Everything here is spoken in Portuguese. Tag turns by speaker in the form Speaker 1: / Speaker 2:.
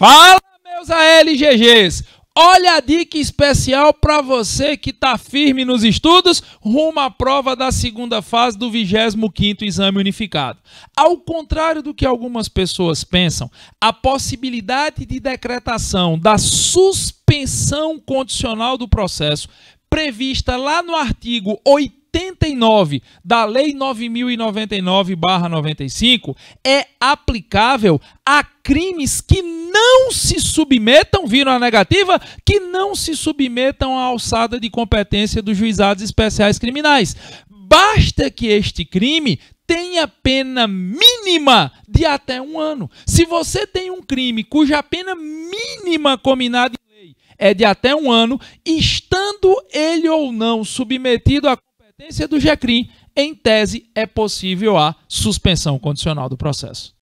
Speaker 1: Fala, meus ALGGs! Olha a dica especial para você que está firme nos estudos rumo à prova da segunda fase do 25º Exame Unificado. Ao contrário do que algumas pessoas pensam, a possibilidade de decretação da suspensão condicional do processo prevista lá no artigo 80 89 da Lei 9099/95 é aplicável a crimes que não se submetam, viram a negativa, que não se submetam à alçada de competência dos juizados especiais criminais. Basta que este crime tenha pena mínima de até um ano. Se você tem um crime cuja pena mínima combinada em lei é de até um ano, estando ele ou não submetido a existência do GECRIM, em tese, é possível a suspensão condicional do processo.